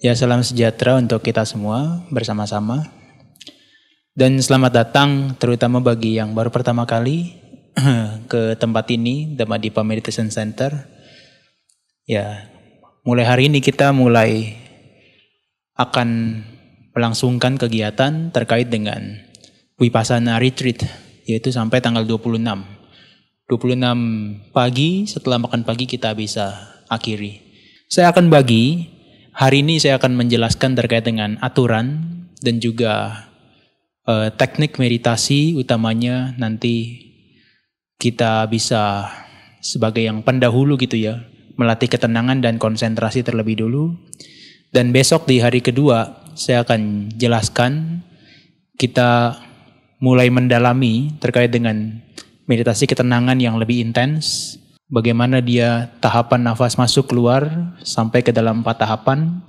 Ya, salam sejahtera untuk kita semua bersama-sama. Dan selamat datang terutama bagi yang baru pertama kali ke tempat ini, di Meditation Center. Ya, mulai hari ini kita mulai akan melangsungkan kegiatan terkait dengan Wipasana Retreat, yaitu sampai tanggal 26. 26 pagi setelah makan pagi kita bisa akhiri. Saya akan bagi Hari ini saya akan menjelaskan terkait dengan aturan dan juga eh, teknik meditasi utamanya nanti kita bisa sebagai yang pendahulu gitu ya, melatih ketenangan dan konsentrasi terlebih dulu. Dan besok di hari kedua saya akan jelaskan kita mulai mendalami terkait dengan meditasi ketenangan yang lebih intens bagaimana dia tahapan nafas masuk keluar sampai ke dalam empat tahapan.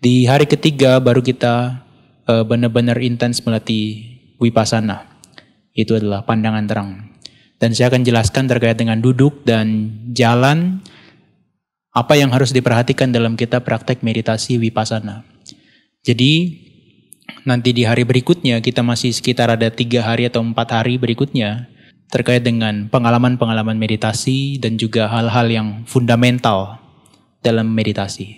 Di hari ketiga baru kita uh, benar-benar intens melatih wipasana. Itu adalah pandangan terang. Dan saya akan jelaskan terkait dengan duduk dan jalan apa yang harus diperhatikan dalam kita praktek meditasi wipasana. Jadi nanti di hari berikutnya kita masih sekitar ada tiga hari atau empat hari berikutnya terkait dengan pengalaman-pengalaman meditasi dan juga hal-hal yang fundamental dalam meditasi.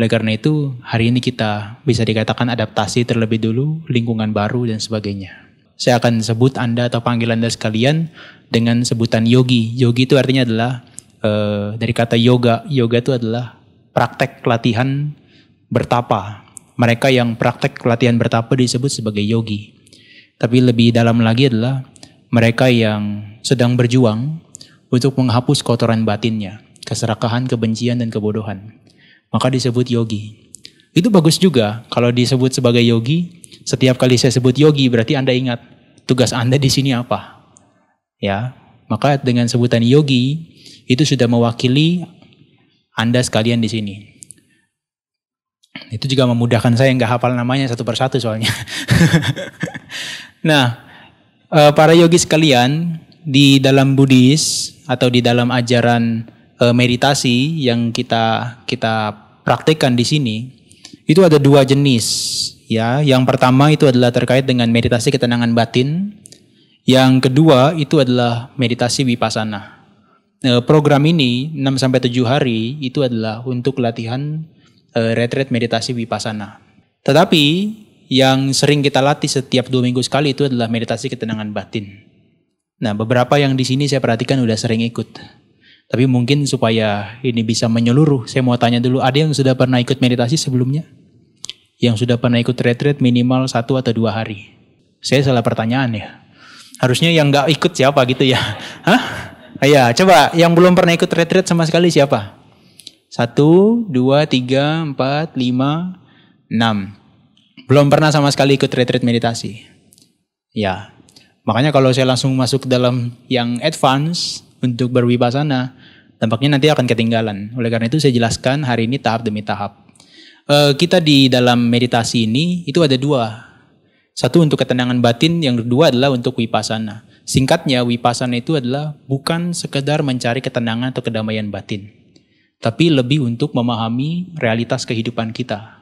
Oleh karena itu, hari ini kita bisa dikatakan adaptasi terlebih dulu, lingkungan baru dan sebagainya. Saya akan sebut Anda atau panggil Anda sekalian dengan sebutan yogi. Yogi itu artinya adalah e, dari kata yoga. Yoga itu adalah praktek latihan bertapa. Mereka yang praktek latihan bertapa disebut sebagai yogi. Tapi lebih dalam lagi adalah mereka yang sedang berjuang untuk menghapus kotoran batinnya, keserakahan, kebencian, dan kebodohan. Maka disebut yogi. Itu bagus juga kalau disebut sebagai yogi. Setiap kali saya sebut yogi berarti Anda ingat tugas Anda di sini apa. Ya, maka dengan sebutan yogi itu sudah mewakili Anda sekalian di sini. Itu juga memudahkan saya nggak hafal namanya satu persatu soalnya. nah, uh, para yogi sekalian di dalam Buddhis atau di dalam ajaran uh, meditasi yang kita kita praktekkan di sini itu ada dua jenis ya. Yang pertama itu adalah terkait dengan meditasi ketenangan batin. Yang kedua itu adalah meditasi vipassana. Uh, program ini 6 sampai tujuh hari itu adalah untuk latihan uh, retreat meditasi vipassana. Tetapi yang sering kita latih setiap dua minggu sekali itu adalah meditasi ketenangan batin. Nah, beberapa yang di sini saya perhatikan udah sering ikut. Tapi mungkin supaya ini bisa menyeluruh, saya mau tanya dulu, ada yang sudah pernah ikut meditasi sebelumnya? Yang sudah pernah ikut retreat minimal satu atau dua hari? Saya salah pertanyaan ya. Harusnya yang nggak ikut siapa gitu ya? Hah? Iya, coba yang belum pernah ikut retreat sama sekali siapa? Satu, dua, tiga, empat, lima, enam. Belum pernah sama sekali ikut retreat meditasi. Ya, makanya kalau saya langsung masuk dalam yang advance untuk berwibasana, tampaknya nanti akan ketinggalan. Oleh karena itu saya jelaskan hari ini tahap demi tahap. E, kita di dalam meditasi ini itu ada dua. Satu untuk ketenangan batin, yang kedua adalah untuk wipasana. Singkatnya, wipasana itu adalah bukan sekedar mencari ketenangan atau kedamaian batin, tapi lebih untuk memahami realitas kehidupan kita,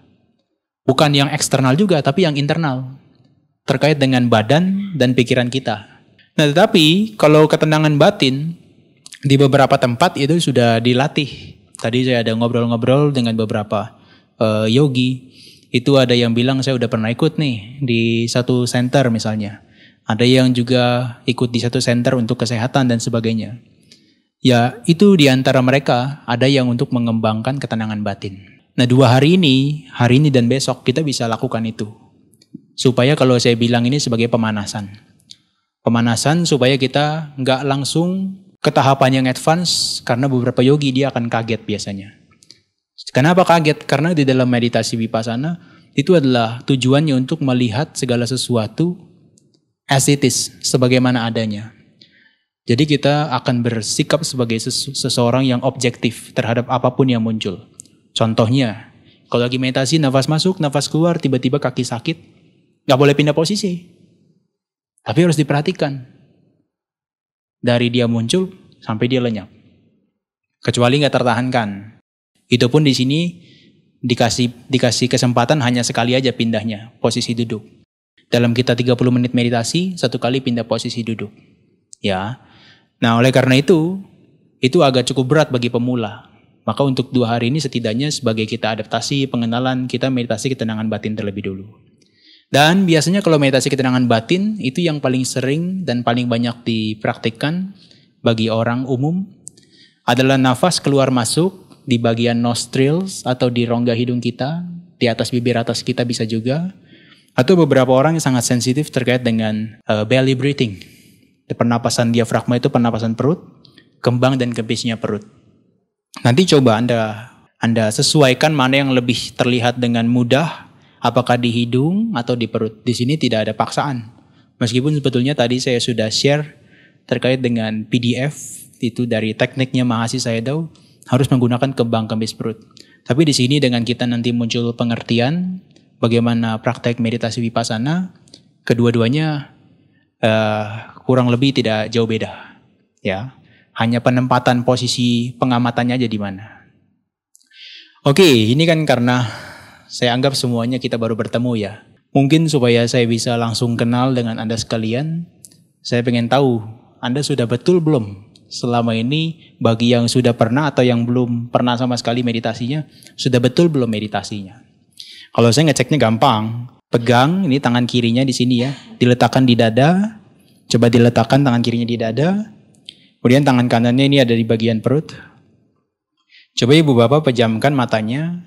Bukan yang eksternal juga, tapi yang internal. Terkait dengan badan dan pikiran kita. Nah tetapi kalau ketenangan batin, di beberapa tempat itu sudah dilatih. Tadi saya ada ngobrol-ngobrol dengan beberapa uh, yogi. Itu ada yang bilang saya udah pernah ikut nih di satu center misalnya. Ada yang juga ikut di satu center untuk kesehatan dan sebagainya. Ya, itu di antara mereka ada yang untuk mengembangkan ketenangan batin. Nah dua hari ini, hari ini dan besok kita bisa lakukan itu. Supaya kalau saya bilang ini sebagai pemanasan. Pemanasan supaya kita nggak langsung ke tahapan yang advance karena beberapa yogi dia akan kaget biasanya. Kenapa kaget? Karena di dalam meditasi vipassana itu adalah tujuannya untuk melihat segala sesuatu as it is, sebagaimana adanya. Jadi kita akan bersikap sebagai seseorang yang objektif terhadap apapun yang muncul. Contohnya, kalau lagi meditasi, nafas masuk, nafas keluar, tiba-tiba kaki sakit, nggak boleh pindah posisi. Tapi harus diperhatikan. Dari dia muncul sampai dia lenyap. Kecuali nggak tertahankan. Itu pun di sini dikasih dikasih kesempatan hanya sekali aja pindahnya posisi duduk. Dalam kita 30 menit meditasi, satu kali pindah posisi duduk. Ya. Nah, oleh karena itu, itu agak cukup berat bagi pemula maka untuk dua hari ini setidaknya sebagai kita adaptasi, pengenalan, kita meditasi ketenangan batin terlebih dulu. Dan biasanya kalau meditasi ketenangan batin itu yang paling sering dan paling banyak dipraktikkan bagi orang umum adalah nafas keluar masuk di bagian nostrils atau di rongga hidung kita, di atas bibir atas kita bisa juga. Atau beberapa orang yang sangat sensitif terkait dengan uh, belly breathing. Pernapasan diafragma itu pernapasan perut, kembang dan kempisnya perut. Nanti coba Anda Anda sesuaikan mana yang lebih terlihat dengan mudah, apakah di hidung atau di perut. Di sini tidak ada paksaan. Meskipun sebetulnya tadi saya sudah share terkait dengan PDF itu dari tekniknya mahasiswa saya tahu harus menggunakan kebang kembis perut. Tapi di sini dengan kita nanti muncul pengertian bagaimana praktek meditasi vipassana, kedua-duanya uh, kurang lebih tidak jauh beda, ya hanya penempatan posisi pengamatannya aja di mana. Oke, ini kan karena saya anggap semuanya kita baru bertemu ya. Mungkin supaya saya bisa langsung kenal dengan Anda sekalian, saya pengen tahu Anda sudah betul belum selama ini bagi yang sudah pernah atau yang belum pernah sama sekali meditasinya, sudah betul belum meditasinya. Kalau saya ngeceknya gampang, pegang ini tangan kirinya di sini ya, diletakkan di dada, coba diletakkan tangan kirinya di dada, Kemudian tangan kanannya ini ada di bagian perut. Coba ibu bapak pejamkan matanya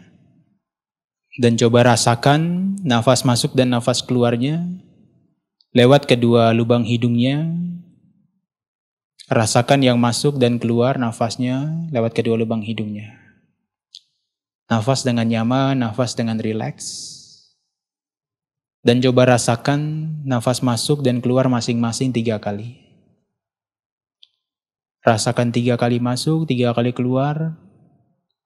dan coba rasakan nafas masuk dan nafas keluarnya lewat kedua lubang hidungnya. Rasakan yang masuk dan keluar nafasnya lewat kedua lubang hidungnya. Nafas dengan nyaman, nafas dengan rileks. Dan coba rasakan nafas masuk dan keluar masing-masing tiga kali. Rasakan tiga kali masuk, tiga kali keluar,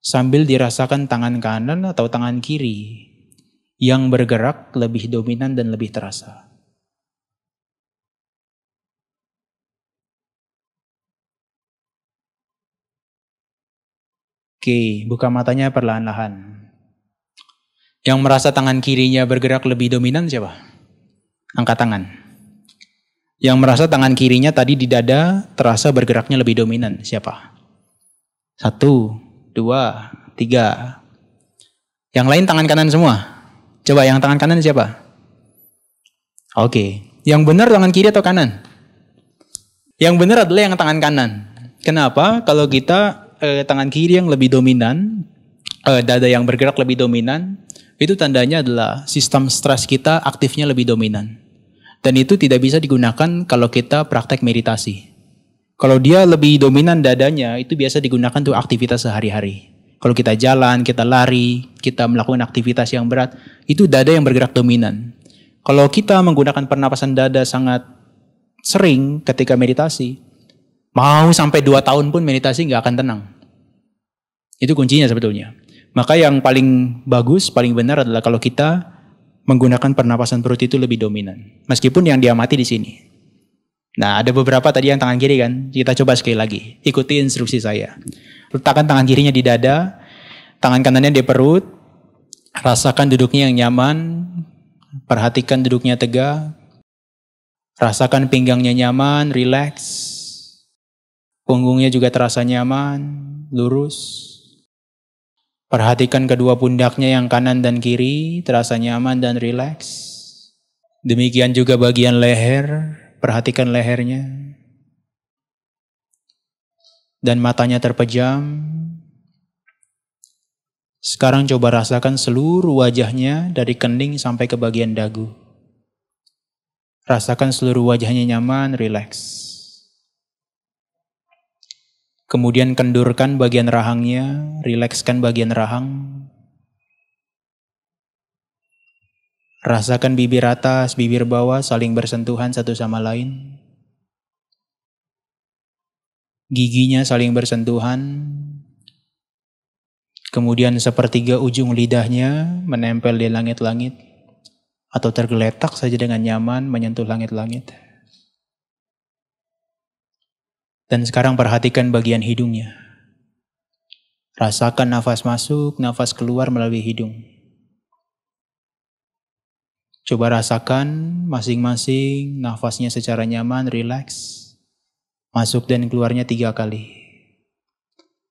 sambil dirasakan tangan kanan atau tangan kiri yang bergerak lebih dominan dan lebih terasa. Oke, buka matanya perlahan-lahan. Yang merasa tangan kirinya bergerak lebih dominan siapa? Angkat tangan. Yang merasa tangan kirinya tadi di dada terasa bergeraknya lebih dominan. Siapa? Satu, dua, tiga. Yang lain tangan kanan semua. Coba yang tangan kanan siapa? Oke. Yang benar tangan kiri atau kanan? Yang benar adalah yang tangan kanan. Kenapa? Kalau kita eh, tangan kiri yang lebih dominan, eh, dada yang bergerak lebih dominan, itu tandanya adalah sistem stres kita aktifnya lebih dominan. Dan itu tidak bisa digunakan kalau kita praktek meditasi. Kalau dia lebih dominan dadanya, itu biasa digunakan untuk aktivitas sehari-hari. Kalau kita jalan, kita lari, kita melakukan aktivitas yang berat, itu dada yang bergerak dominan. Kalau kita menggunakan pernapasan dada sangat sering ketika meditasi, mau sampai dua tahun pun meditasi nggak akan tenang. Itu kuncinya sebetulnya. Maka yang paling bagus, paling benar adalah kalau kita menggunakan pernapasan perut itu lebih dominan. Meskipun yang diamati di sini. Nah, ada beberapa tadi yang tangan kiri kan? Kita coba sekali lagi. Ikuti instruksi saya. Letakkan tangan kirinya di dada, tangan kanannya di perut. Rasakan duduknya yang nyaman, perhatikan duduknya tegak. Rasakan pinggangnya nyaman, relax. Punggungnya juga terasa nyaman, lurus. Perhatikan kedua pundaknya yang kanan dan kiri, terasa nyaman dan rileks. Demikian juga bagian leher, perhatikan lehernya. Dan matanya terpejam. Sekarang coba rasakan seluruh wajahnya dari kening sampai ke bagian dagu. Rasakan seluruh wajahnya nyaman, rileks. Kemudian kendurkan bagian rahangnya, rilekskan bagian rahang. Rasakan bibir atas, bibir bawah saling bersentuhan satu sama lain. Giginya saling bersentuhan. Kemudian sepertiga ujung lidahnya menempel di langit-langit atau tergeletak saja dengan nyaman menyentuh langit-langit. Dan sekarang perhatikan bagian hidungnya. Rasakan nafas masuk, nafas keluar melalui hidung. Coba rasakan masing-masing nafasnya secara nyaman, rileks. Masuk dan keluarnya tiga kali.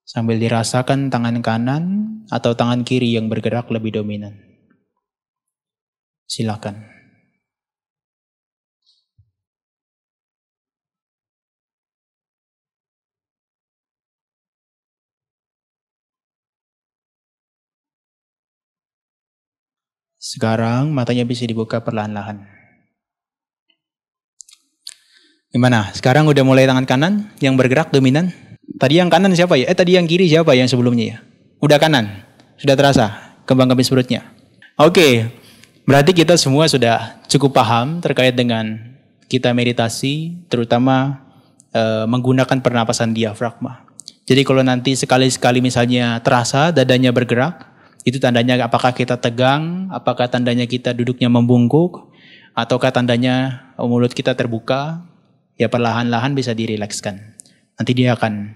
Sambil dirasakan tangan kanan atau tangan kiri yang bergerak lebih dominan. Silakan. Sekarang matanya bisa dibuka perlahan-lahan. Gimana? Sekarang udah mulai tangan kanan yang bergerak dominan? Tadi yang kanan siapa ya? Eh tadi yang kiri siapa ya yang sebelumnya ya? Udah kanan. Sudah terasa kembang-kembang perutnya. Oke. Berarti kita semua sudah cukup paham terkait dengan kita meditasi terutama e, menggunakan pernapasan diafragma. Jadi kalau nanti sekali-sekali misalnya terasa dadanya bergerak, itu tandanya apakah kita tegang, apakah tandanya kita duduknya membungkuk, ataukah tandanya oh, mulut kita terbuka, ya perlahan-lahan bisa dirilekskan. Nanti dia akan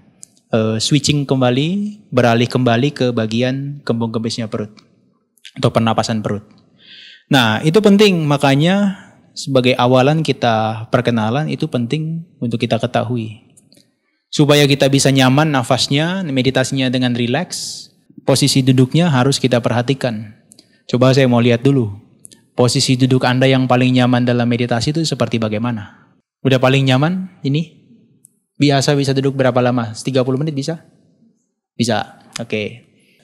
uh, switching kembali, beralih kembali ke bagian kembung kempisnya perut atau pernapasan perut. Nah itu penting makanya sebagai awalan kita perkenalan itu penting untuk kita ketahui. Supaya kita bisa nyaman nafasnya, meditasinya dengan rileks, posisi duduknya harus kita perhatikan. Coba saya mau lihat dulu. Posisi duduk Anda yang paling nyaman dalam meditasi itu seperti bagaimana? Udah paling nyaman ini? Biasa bisa duduk berapa lama? 30 menit bisa? Bisa. Oke. Okay.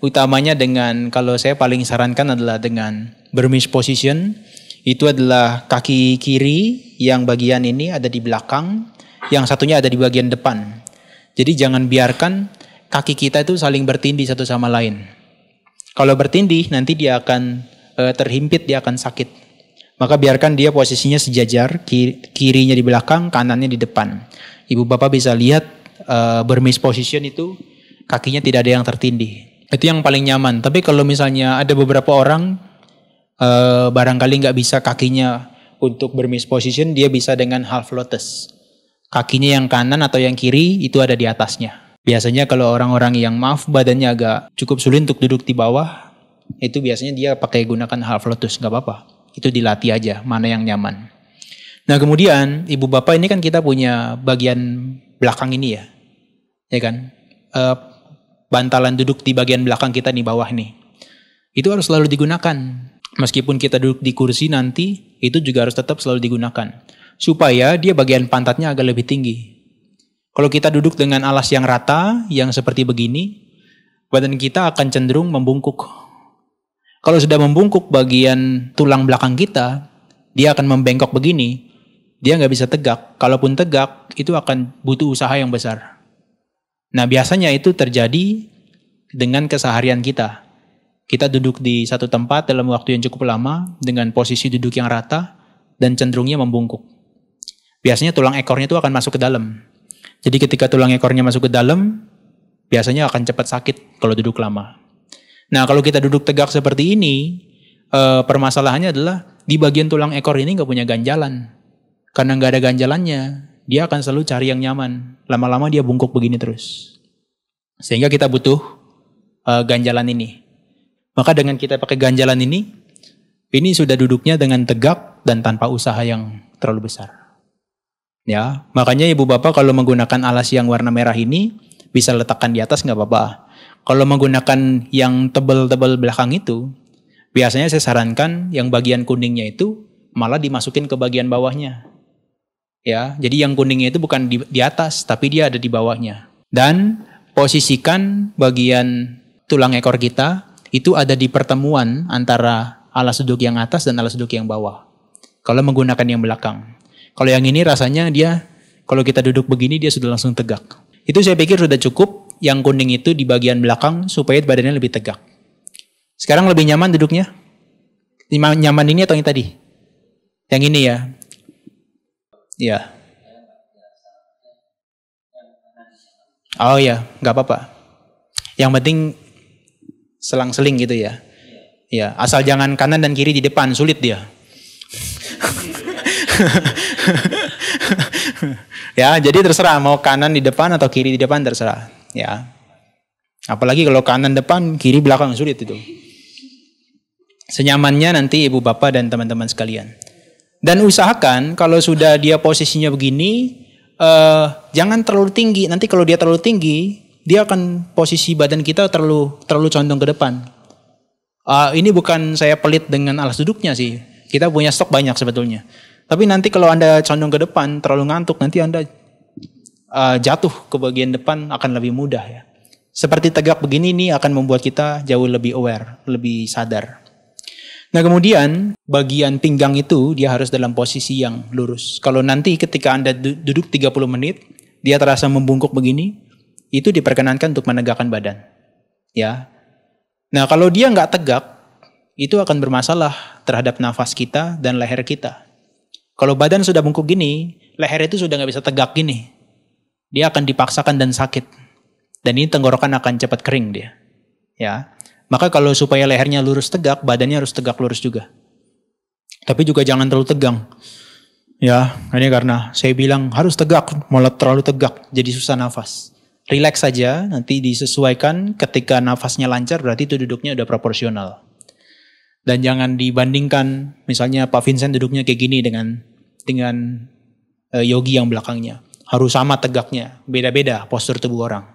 Utamanya dengan kalau saya paling sarankan adalah dengan Burmese position. Itu adalah kaki kiri yang bagian ini ada di belakang, yang satunya ada di bagian depan. Jadi jangan biarkan kaki kita itu saling bertindih satu sama lain. Kalau bertindih nanti dia akan e, terhimpit, dia akan sakit. Maka biarkan dia posisinya sejajar, kirinya di belakang, kanannya di depan. Ibu bapak bisa lihat e, bermis position itu kakinya tidak ada yang tertindih. Itu yang paling nyaman. Tapi kalau misalnya ada beberapa orang e, barangkali nggak bisa kakinya untuk bermis position, dia bisa dengan half lotus. Kakinya yang kanan atau yang kiri itu ada di atasnya Biasanya kalau orang-orang yang maaf badannya agak cukup sulit untuk duduk di bawah, itu biasanya dia pakai gunakan half lotus, nggak apa-apa. Itu dilatih aja, mana yang nyaman. Nah kemudian ibu bapak ini kan kita punya bagian belakang ini ya, ya kan? E, bantalan duduk di bagian belakang kita di bawah nih. Itu harus selalu digunakan. Meskipun kita duduk di kursi nanti, itu juga harus tetap selalu digunakan. Supaya dia bagian pantatnya agak lebih tinggi kalau kita duduk dengan alas yang rata, yang seperti begini, badan kita akan cenderung membungkuk. Kalau sudah membungkuk bagian tulang belakang kita, dia akan membengkok begini, dia nggak bisa tegak. Kalaupun tegak, itu akan butuh usaha yang besar. Nah biasanya itu terjadi dengan keseharian kita. Kita duduk di satu tempat dalam waktu yang cukup lama dengan posisi duduk yang rata dan cenderungnya membungkuk. Biasanya tulang ekornya itu akan masuk ke dalam. Jadi ketika tulang ekornya masuk ke dalam, biasanya akan cepat sakit kalau duduk lama. Nah kalau kita duduk tegak seperti ini, eh, permasalahannya adalah di bagian tulang ekor ini nggak punya ganjalan. Karena nggak ada ganjalannya, dia akan selalu cari yang nyaman. Lama-lama dia bungkuk begini terus. Sehingga kita butuh eh, ganjalan ini. Maka dengan kita pakai ganjalan ini, ini sudah duduknya dengan tegak dan tanpa usaha yang terlalu besar. Ya, makanya ibu bapak kalau menggunakan alas yang warna merah ini bisa letakkan di atas nggak apa-apa. Kalau menggunakan yang tebel-tebel belakang itu, biasanya saya sarankan yang bagian kuningnya itu malah dimasukin ke bagian bawahnya. Ya, jadi yang kuningnya itu bukan di, di atas, tapi dia ada di bawahnya. Dan posisikan bagian tulang ekor kita itu ada di pertemuan antara alas duduk yang atas dan alas duduk yang bawah. Kalau menggunakan yang belakang. Kalau yang ini rasanya dia kalau kita duduk begini dia sudah langsung tegak. Itu saya pikir sudah cukup yang kuning itu di bagian belakang supaya badannya lebih tegak. Sekarang lebih nyaman duduknya? Nyaman ini atau yang tadi? Yang ini ya? Ya. Oh ya, nggak apa-apa. Yang penting selang-seling gitu ya. Ya, asal jangan kanan dan kiri di depan sulit dia. ya, jadi terserah mau kanan di depan atau kiri di depan terserah, ya. Apalagi kalau kanan depan, kiri belakang sulit itu. Senyamannya nanti ibu bapak dan teman-teman sekalian. Dan usahakan kalau sudah dia posisinya begini, uh, jangan terlalu tinggi. Nanti kalau dia terlalu tinggi, dia akan posisi badan kita terlalu terlalu condong ke depan. Uh, ini bukan saya pelit dengan alas duduknya sih. Kita punya stok banyak sebetulnya. Tapi nanti kalau Anda condong ke depan, terlalu ngantuk, nanti Anda uh, jatuh ke bagian depan akan lebih mudah ya. Seperti tegak begini ini akan membuat kita jauh lebih aware, lebih sadar. Nah kemudian bagian pinggang itu dia harus dalam posisi yang lurus. Kalau nanti ketika Anda duduk 30 menit, dia terasa membungkuk begini, itu diperkenankan untuk menegakkan badan. Ya. Nah kalau dia nggak tegak, itu akan bermasalah terhadap nafas kita dan leher kita. Kalau badan sudah bungkuk gini, leher itu sudah nggak bisa tegak gini. Dia akan dipaksakan dan sakit. Dan ini tenggorokan akan cepat kering dia. Ya. Maka kalau supaya lehernya lurus tegak, badannya harus tegak lurus juga. Tapi juga jangan terlalu tegang. Ya, ini karena saya bilang harus tegak, malah terlalu tegak, jadi susah nafas. Relax saja, nanti disesuaikan ketika nafasnya lancar berarti itu duduknya udah proporsional. Dan jangan dibandingkan misalnya Pak Vincent duduknya kayak gini dengan dengan e, yogi yang belakangnya. Harus sama tegaknya, beda-beda postur tubuh orang.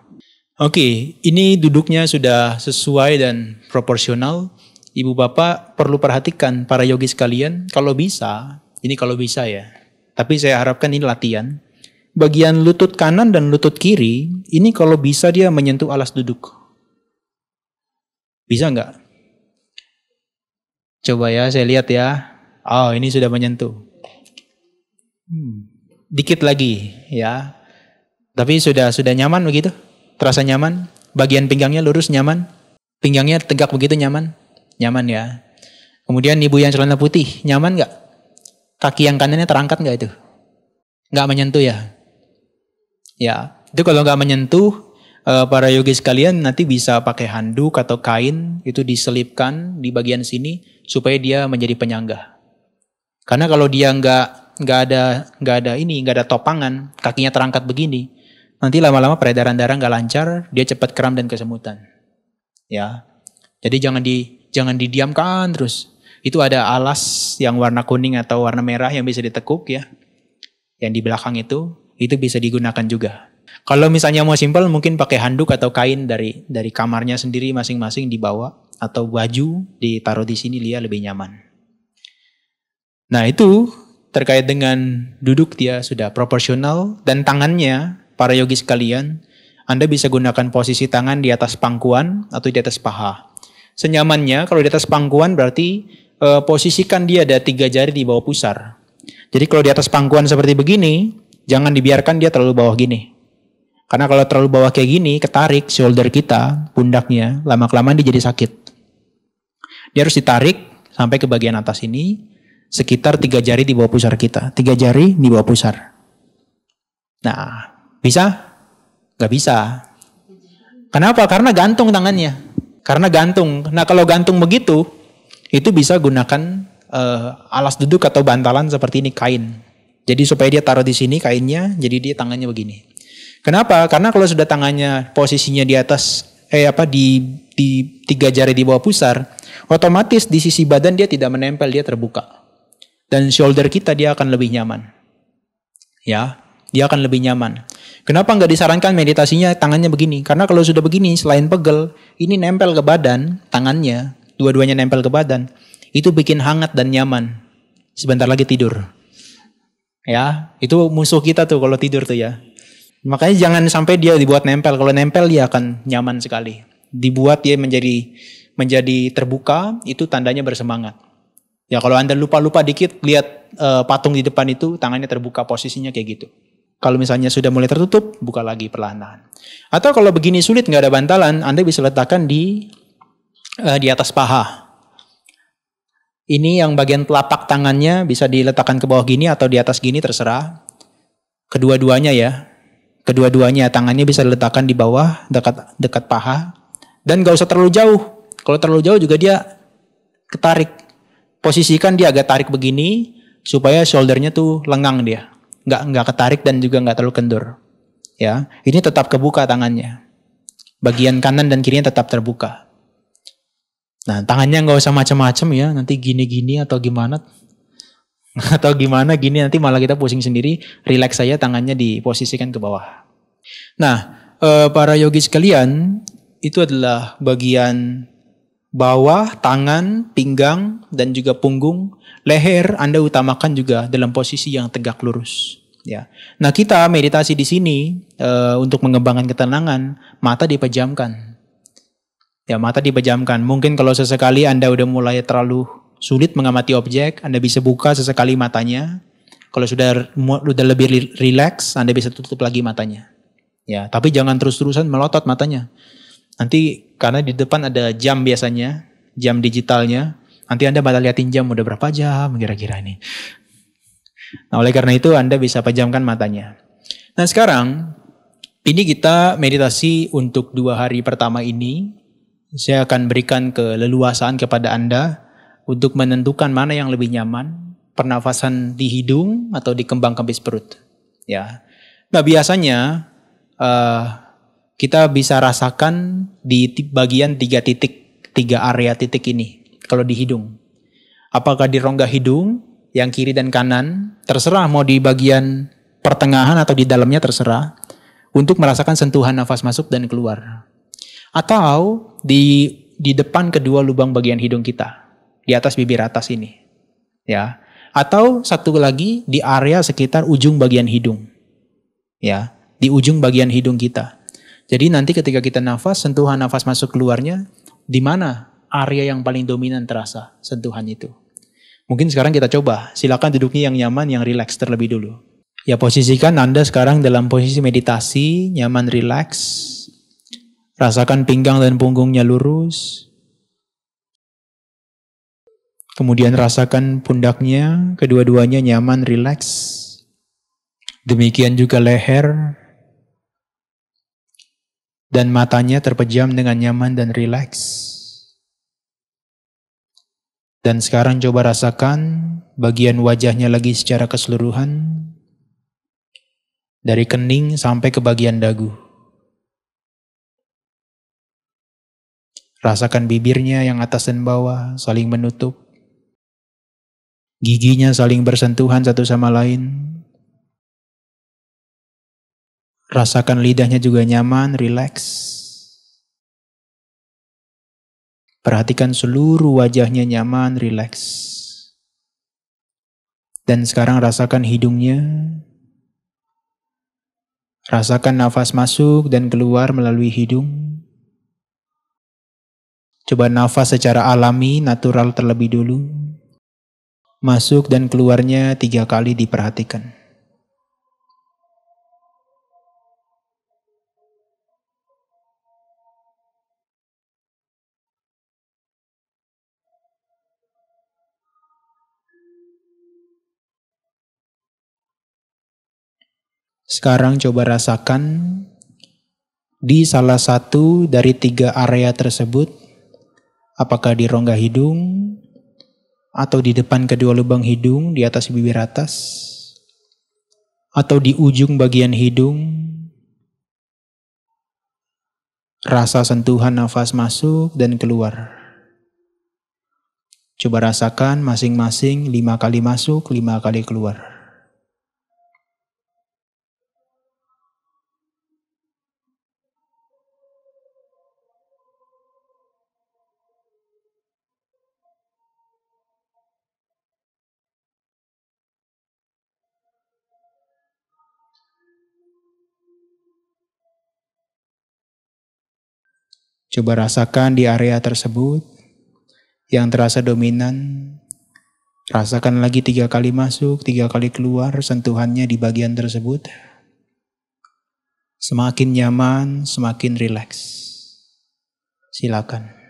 Oke, ini duduknya sudah sesuai dan proporsional. Ibu bapak perlu perhatikan para yogi sekalian, kalau bisa, ini kalau bisa ya. Tapi saya harapkan ini latihan. Bagian lutut kanan dan lutut kiri, ini kalau bisa dia menyentuh alas duduk. Bisa nggak? Coba ya saya lihat ya. Oh ini sudah menyentuh. Hmm, dikit lagi ya. Tapi sudah sudah nyaman begitu? Terasa nyaman? Bagian pinggangnya lurus nyaman? Pinggangnya tegak begitu nyaman? Nyaman ya. Kemudian ibu yang celana putih nyaman nggak? Kaki yang kanannya terangkat nggak itu? Nggak menyentuh ya? Ya. Itu kalau nggak menyentuh Eh, para yogi sekalian nanti bisa pakai handuk atau kain itu diselipkan di bagian sini supaya dia menjadi penyangga. Karena kalau dia nggak nggak ada nggak ada ini nggak ada topangan kakinya terangkat begini nanti lama-lama peredaran darah nggak lancar dia cepat kram dan kesemutan ya jadi jangan di jangan didiamkan terus itu ada alas yang warna kuning atau warna merah yang bisa ditekuk ya yang di belakang itu itu bisa digunakan juga kalau misalnya mau simpel mungkin pakai handuk atau kain dari dari kamarnya sendiri masing-masing dibawa atau baju ditaruh di sini dia lebih nyaman. Nah, itu terkait dengan duduk dia sudah proporsional dan tangannya para yogi sekalian anda bisa gunakan posisi tangan di atas pangkuan atau di atas paha. Senyamannya kalau di atas pangkuan berarti e, posisikan dia ada tiga jari di bawah pusar. Jadi kalau di atas pangkuan seperti begini, jangan dibiarkan dia terlalu bawah gini. Karena kalau terlalu bawah kayak gini, ketarik shoulder kita, pundaknya, lama-kelamaan dia jadi sakit. Dia harus ditarik sampai ke bagian atas ini, sekitar tiga jari di bawah pusar kita. Tiga jari di bawah pusar. Nah, bisa? Gak bisa. Kenapa? Karena gantung tangannya. Karena gantung. Nah, kalau gantung begitu, itu bisa gunakan uh, alas duduk atau bantalan seperti ini, kain. Jadi supaya dia taruh di sini kainnya, jadi dia tangannya begini. Kenapa? Karena kalau sudah tangannya posisinya di atas eh apa di di tiga jari di bawah pusar, otomatis di sisi badan dia tidak menempel, dia terbuka. Dan shoulder kita dia akan lebih nyaman. Ya, dia akan lebih nyaman. Kenapa nggak disarankan meditasinya tangannya begini? Karena kalau sudah begini, selain pegel, ini nempel ke badan, tangannya, dua-duanya nempel ke badan, itu bikin hangat dan nyaman. Sebentar lagi tidur. Ya, itu musuh kita tuh kalau tidur tuh ya. Makanya jangan sampai dia dibuat nempel. Kalau nempel dia akan nyaman sekali. Dibuat dia menjadi menjadi terbuka, itu tandanya bersemangat. Ya kalau Anda lupa-lupa dikit, lihat e, patung di depan itu tangannya terbuka posisinya kayak gitu. Kalau misalnya sudah mulai tertutup, buka lagi perlahan-lahan. Atau kalau begini sulit nggak ada bantalan, Anda bisa letakkan di e, di atas paha. Ini yang bagian telapak tangannya bisa diletakkan ke bawah gini atau di atas gini terserah. Kedua-duanya ya, Kedua-duanya tangannya bisa diletakkan di bawah dekat dekat paha dan gak usah terlalu jauh. Kalau terlalu jauh juga dia ketarik. Posisikan dia agak tarik begini supaya shouldernya tuh lengang dia, nggak nggak ketarik dan juga nggak terlalu kendur. Ya, ini tetap kebuka tangannya. Bagian kanan dan kirinya tetap terbuka. Nah, tangannya nggak usah macam-macam ya, nanti gini-gini atau gimana, atau gimana gini nanti malah kita pusing sendiri relax saya tangannya diposisikan ke bawah nah eh, para yogi sekalian itu adalah bagian bawah tangan pinggang dan juga punggung leher anda utamakan juga dalam posisi yang tegak lurus ya nah kita meditasi di sini eh, untuk mengembangkan ketenangan mata dipejamkan ya mata dipejamkan mungkin kalau sesekali anda udah mulai terlalu sulit mengamati objek, Anda bisa buka sesekali matanya. Kalau sudah sudah lebih rileks, Anda bisa tutup lagi matanya. Ya, tapi jangan terus-terusan melotot matanya. Nanti karena di depan ada jam biasanya, jam digitalnya. Nanti Anda bakal liatin jam udah berapa jam kira-kira ini. Nah, oleh karena itu Anda bisa pejamkan matanya. Nah, sekarang ini kita meditasi untuk dua hari pertama ini. Saya akan berikan keleluasaan kepada Anda untuk menentukan mana yang lebih nyaman, pernafasan di hidung atau di kembang-kempis perut. Ya. Nah biasanya uh, kita bisa rasakan di bagian tiga titik, tiga area titik ini. Kalau di hidung, apakah di rongga hidung yang kiri dan kanan, terserah mau di bagian pertengahan atau di dalamnya terserah, untuk merasakan sentuhan nafas masuk dan keluar. Atau di di depan kedua lubang bagian hidung kita di atas bibir atas ini. Ya. Atau satu lagi di area sekitar ujung bagian hidung. Ya, di ujung bagian hidung kita. Jadi nanti ketika kita nafas, sentuhan nafas masuk keluarnya di mana area yang paling dominan terasa sentuhan itu. Mungkin sekarang kita coba. Silakan duduknya yang nyaman, yang rileks terlebih dulu. Ya posisikan Anda sekarang dalam posisi meditasi, nyaman, rileks. Rasakan pinggang dan punggungnya lurus. Kemudian rasakan pundaknya, kedua-duanya nyaman, relax. Demikian juga leher dan matanya terpejam dengan nyaman dan relax. Dan sekarang coba rasakan bagian wajahnya lagi secara keseluruhan dari kening sampai ke bagian dagu. Rasakan bibirnya yang atas dan bawah saling menutup. Giginya saling bersentuhan satu sama lain. Rasakan lidahnya juga nyaman, relax. Perhatikan seluruh wajahnya nyaman, relax. Dan sekarang rasakan hidungnya. Rasakan nafas masuk dan keluar melalui hidung. Coba nafas secara alami, natural terlebih dulu masuk dan keluarnya tiga kali diperhatikan. Sekarang coba rasakan di salah satu dari tiga area tersebut, apakah di rongga hidung, atau di depan kedua lubang hidung di atas bibir atas atau di ujung bagian hidung rasa sentuhan nafas masuk dan keluar coba rasakan masing-masing lima kali masuk lima kali keluar Coba rasakan di area tersebut yang terasa dominan. Rasakan lagi tiga kali masuk, tiga kali keluar sentuhannya di bagian tersebut. Semakin nyaman, semakin rileks. Silakan.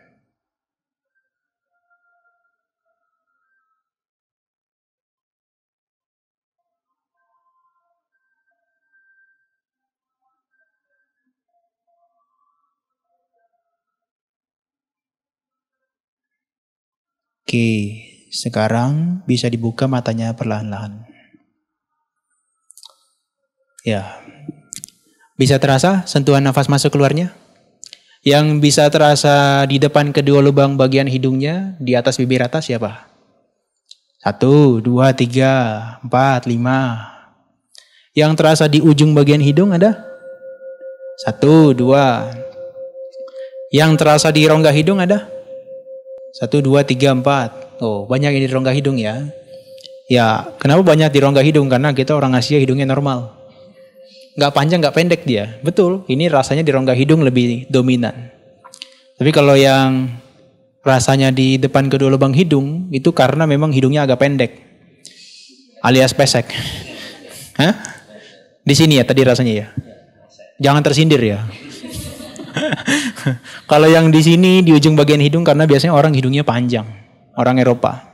Oke, sekarang bisa dibuka matanya perlahan-lahan. Ya, bisa terasa sentuhan nafas masuk keluarnya? Yang bisa terasa di depan kedua lubang bagian hidungnya, di atas bibir atas siapa? Satu, dua, tiga, empat, lima. Yang terasa di ujung bagian hidung ada? Satu, dua. Yang terasa di rongga hidung ada? Satu, dua, tiga, empat. Oh, banyak ini di rongga hidung ya. Ya, kenapa banyak di rongga hidung? Karena kita orang Asia hidungnya normal. Nggak panjang, nggak pendek dia. Betul, ini rasanya di rongga hidung lebih dominan. Tapi kalau yang rasanya di depan kedua lubang hidung, itu karena memang hidungnya agak pendek. Alias pesek. Hah? Di sini ya tadi rasanya ya? Jangan tersindir ya. Kalau yang di sini di ujung bagian hidung karena biasanya orang hidungnya panjang, orang Eropa.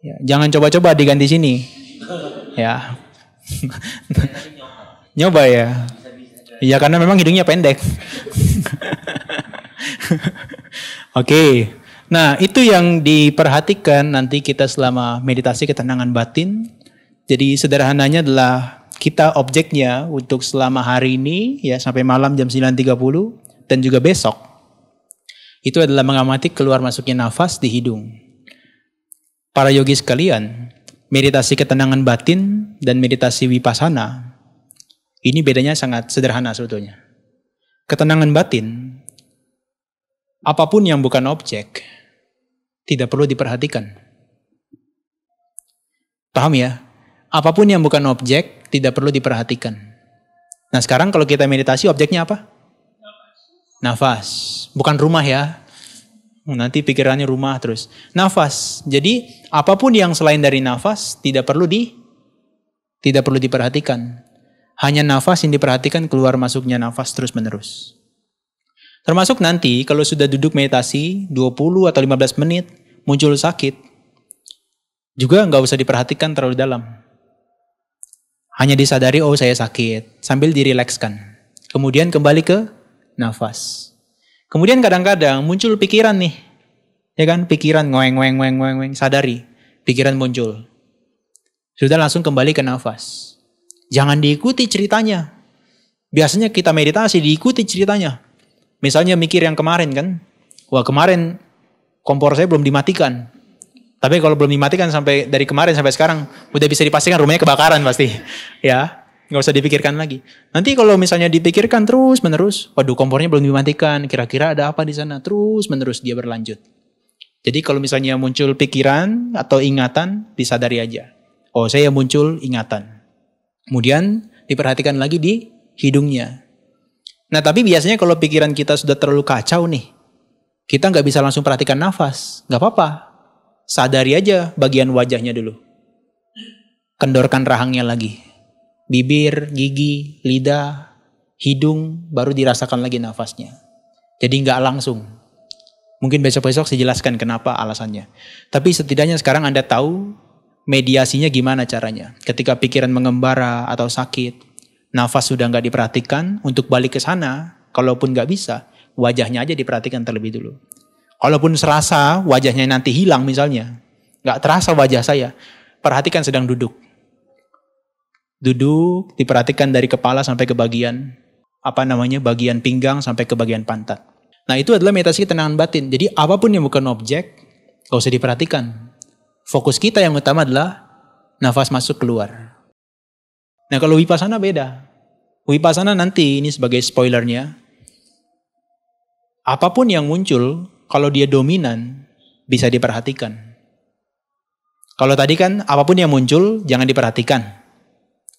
Ya, jangan coba-coba diganti sini. Ya. Nyoba ya. Iya karena memang hidungnya pendek. Oke. Okay. Nah, itu yang diperhatikan nanti kita selama meditasi ketenangan batin. Jadi sederhananya adalah kita objeknya untuk selama hari ini ya sampai malam jam 9.30 dan juga besok itu adalah mengamati keluar masuknya nafas di hidung. Para yogi sekalian, meditasi ketenangan batin dan meditasi wipasana ini bedanya sangat sederhana sebetulnya. Ketenangan batin apapun yang bukan objek tidak perlu diperhatikan. Paham ya? apapun yang bukan objek tidak perlu diperhatikan. Nah sekarang kalau kita meditasi objeknya apa? Nafas. Bukan rumah ya. Nanti pikirannya rumah terus. Nafas. Jadi apapun yang selain dari nafas tidak perlu di tidak perlu diperhatikan. Hanya nafas yang diperhatikan keluar masuknya nafas terus menerus. Termasuk nanti kalau sudah duduk meditasi 20 atau 15 menit muncul sakit. Juga nggak usah diperhatikan terlalu dalam hanya disadari, oh saya sakit. Sambil dirilekskan. Kemudian kembali ke nafas. Kemudian kadang-kadang muncul pikiran nih. Ya kan, pikiran ngoeng, ngoeng, ngoeng, ngoeng, ngoeng. Sadari, pikiran muncul. Sudah langsung kembali ke nafas. Jangan diikuti ceritanya. Biasanya kita meditasi diikuti ceritanya. Misalnya mikir yang kemarin kan. Wah kemarin kompor saya belum dimatikan. Tapi kalau belum dimatikan sampai dari kemarin sampai sekarang udah bisa dipastikan rumahnya kebakaran pasti. ya, nggak usah dipikirkan lagi. Nanti kalau misalnya dipikirkan terus menerus, waduh kompornya belum dimatikan, kira-kira ada apa di sana terus menerus dia berlanjut. Jadi kalau misalnya muncul pikiran atau ingatan, disadari aja. Oh saya muncul ingatan. Kemudian diperhatikan lagi di hidungnya. Nah tapi biasanya kalau pikiran kita sudah terlalu kacau nih, kita nggak bisa langsung perhatikan nafas, nggak apa-apa sadari aja bagian wajahnya dulu. Kendorkan rahangnya lagi. Bibir, gigi, lidah, hidung, baru dirasakan lagi nafasnya. Jadi nggak langsung. Mungkin besok-besok saya jelaskan kenapa alasannya. Tapi setidaknya sekarang Anda tahu mediasinya gimana caranya. Ketika pikiran mengembara atau sakit, nafas sudah nggak diperhatikan, untuk balik ke sana, kalaupun nggak bisa, wajahnya aja diperhatikan terlebih dulu. Walaupun serasa wajahnya nanti hilang misalnya, nggak terasa wajah saya, perhatikan sedang duduk. Duduk, diperhatikan dari kepala sampai ke bagian, apa namanya, bagian pinggang sampai ke bagian pantat. Nah itu adalah meditasi ketenangan batin. Jadi apapun yang bukan objek, gak usah diperhatikan. Fokus kita yang utama adalah nafas masuk keluar. Nah kalau wipasana beda. Wipasana nanti ini sebagai spoilernya. Apapun yang muncul, kalau dia dominan bisa diperhatikan. Kalau tadi kan apapun yang muncul jangan diperhatikan.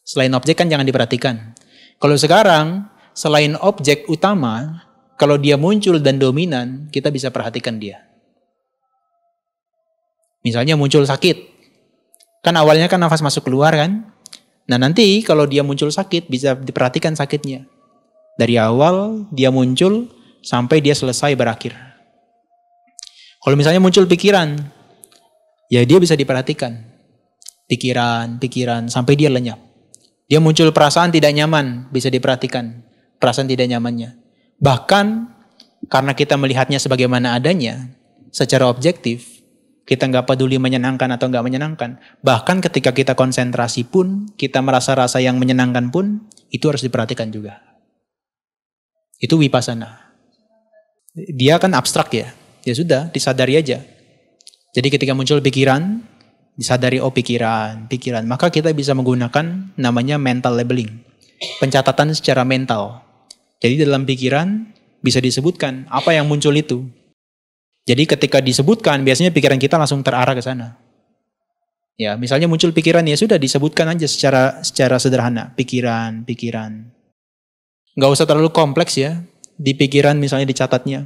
Selain objek kan jangan diperhatikan. Kalau sekarang selain objek utama, kalau dia muncul dan dominan, kita bisa perhatikan dia. Misalnya muncul sakit. Kan awalnya kan nafas masuk keluar kan? Nah nanti kalau dia muncul sakit bisa diperhatikan sakitnya. Dari awal dia muncul sampai dia selesai berakhir. Kalau misalnya muncul pikiran, ya dia bisa diperhatikan. Pikiran, pikiran, sampai dia lenyap. Dia muncul perasaan tidak nyaman, bisa diperhatikan. Perasaan tidak nyamannya. Bahkan karena kita melihatnya sebagaimana adanya, secara objektif, kita nggak peduli menyenangkan atau nggak menyenangkan. Bahkan ketika kita konsentrasi pun, kita merasa rasa yang menyenangkan pun, itu harus diperhatikan juga. Itu wipasana. Dia kan abstrak ya ya sudah disadari aja. Jadi ketika muncul pikiran, disadari oh pikiran, pikiran. Maka kita bisa menggunakan namanya mental labeling. Pencatatan secara mental. Jadi dalam pikiran bisa disebutkan apa yang muncul itu. Jadi ketika disebutkan biasanya pikiran kita langsung terarah ke sana. Ya, misalnya muncul pikiran ya sudah disebutkan aja secara secara sederhana, pikiran, pikiran. Nggak usah terlalu kompleks ya. Di pikiran misalnya dicatatnya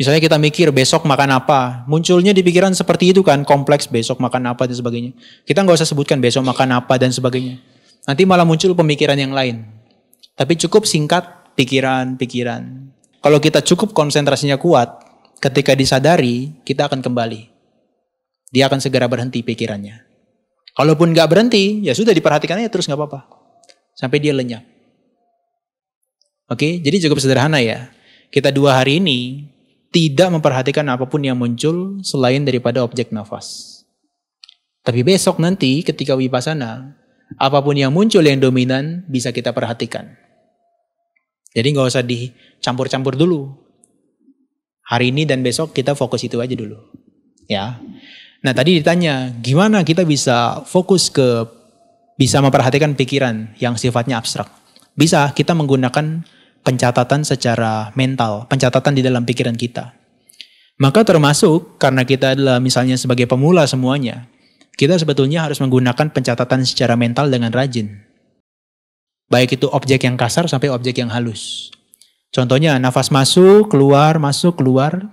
Misalnya kita mikir besok makan apa, munculnya di pikiran seperti itu kan, kompleks besok makan apa dan sebagainya. Kita nggak usah sebutkan besok makan apa dan sebagainya. Nanti malah muncul pemikiran yang lain. Tapi cukup singkat pikiran-pikiran. Kalau kita cukup konsentrasinya kuat, ketika disadari kita akan kembali. Dia akan segera berhenti pikirannya. Kalaupun nggak berhenti, ya sudah diperhatikan aja terus nggak apa-apa. Sampai dia lenyap. Oke, jadi cukup sederhana ya. Kita dua hari ini tidak memperhatikan apapun yang muncul selain daripada objek nafas. Tapi besok nanti ketika wipasana, apapun yang muncul yang dominan bisa kita perhatikan. Jadi nggak usah dicampur-campur dulu. Hari ini dan besok kita fokus itu aja dulu. Ya. Nah tadi ditanya, gimana kita bisa fokus ke, bisa memperhatikan pikiran yang sifatnya abstrak. Bisa kita menggunakan pencatatan secara mental, pencatatan di dalam pikiran kita. Maka termasuk karena kita adalah misalnya sebagai pemula semuanya, kita sebetulnya harus menggunakan pencatatan secara mental dengan rajin. Baik itu objek yang kasar sampai objek yang halus. Contohnya nafas masuk, keluar, masuk, keluar.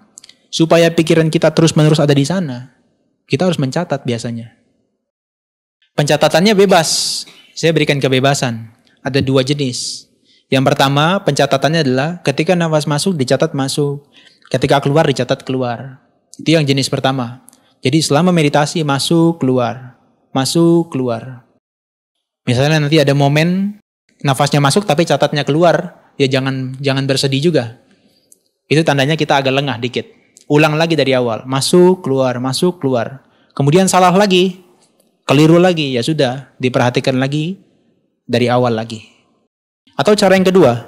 Supaya pikiran kita terus-menerus ada di sana. Kita harus mencatat biasanya. Pencatatannya bebas. Saya berikan kebebasan. Ada dua jenis. Yang pertama pencatatannya adalah ketika nafas masuk dicatat masuk, ketika keluar dicatat keluar. Itu yang jenis pertama. Jadi selama meditasi masuk keluar, masuk keluar. Misalnya nanti ada momen nafasnya masuk tapi catatnya keluar, ya jangan jangan bersedih juga. Itu tandanya kita agak lengah dikit. Ulang lagi dari awal, masuk keluar, masuk keluar. Kemudian salah lagi, keliru lagi, ya sudah diperhatikan lagi dari awal lagi. Atau cara yang kedua,